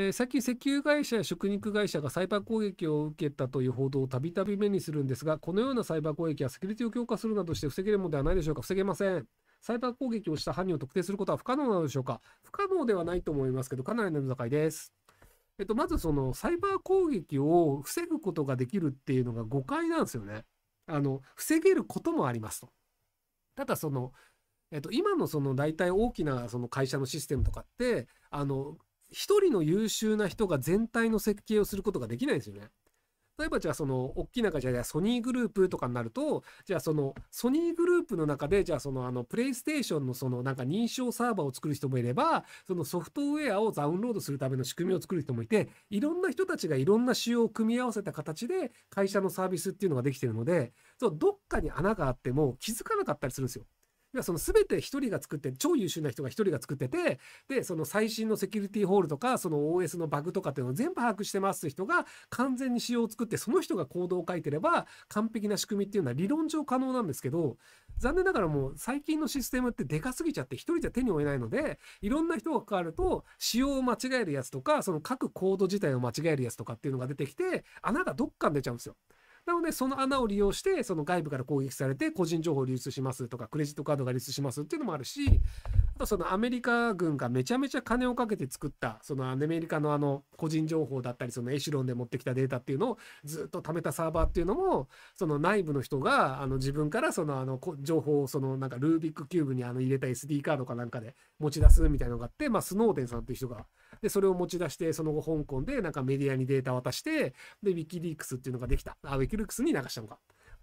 えー、最近石油会社や食肉会社がサイバー攻撃を受けたという報道をたびたび目にするんですが、このようなサイバー攻撃はセキュリティを強化するなどして防げるものではないでしょうか防げません。サイバー攻撃をした犯人を特定することは不可能なのでしょうか不可能ではないと思いますけど、かなりの難いです。えっと、まずそのサイバー攻撃を防ぐことができるっていうのが誤解なんですよね。あの、防げることもありますと。ただその、えっと、今のその大体大きなその会社のシステムとかって、あの、一人の優秀な人が全体の設計をすることができないですよね。例えばじゃあその大きな会社でソニーグループとかになるとじゃあそのソニーグループの中でじゃあそのあのプレイステーションのそのなんか認証サーバーを作る人もいればそのソフトウェアをダウンロードするための仕組みを作る人もいていろんな人たちがいろんな仕様を組み合わせた形で会社のサービスっていうのができてるのでそのどっかに穴があっても気づかなかったりするんですよ。要はその全て1人が作って超優秀な人が1人が作っててでその最新のセキュリティホールとかその OS のバグとかっていうのを全部把握してますって人が完全に仕様を作ってその人がコードを書いてれば完璧な仕組みっていうのは理論上可能なんですけど残念ながらもう最近のシステムってでかすぎちゃって1人じゃ手に負えないのでいろんな人が関わると仕様を間違えるやつとかその書くコード自体を間違えるやつとかっていうのが出てきて穴がどっかに出ちゃうんですよ。なので、その穴を利用して、その外部から攻撃されて、個人情報を流出しますとか、クレジットカードが流出しますっていうのもあるし、あとそのアメリカ軍がめちゃめちゃ金をかけて作った、そのアメリカのあの、個人情報だったり、そのエシロンで持ってきたデータっていうのをずっと貯めたサーバーっていうのも、その内部の人が、あの、自分からそのあの、情報をそのなんかルービックキューブにあの入れた SD カードかなんかで持ち出すみたいなのがあって、まあ、スノーデンさんっていう人が、で、それを持ち出して、その後香港でなんかメディアにデータ渡して、で、ウィキリークスっていうのができた。あ、ウィキリークスに流したのか。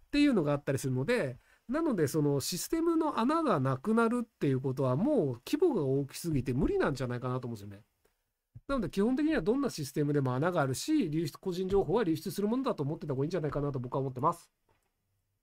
っていうのがあったりするので、なので、そのシステムの穴がなくなるっていうことは、もう規模が大きすぎて無理なんじゃないかなと思うんですよね。なので、基本的にはどんなシステムでも穴があるし、流出、個人情報は流出するものだと思ってた方がいいんじゃないかなと僕は思ってます。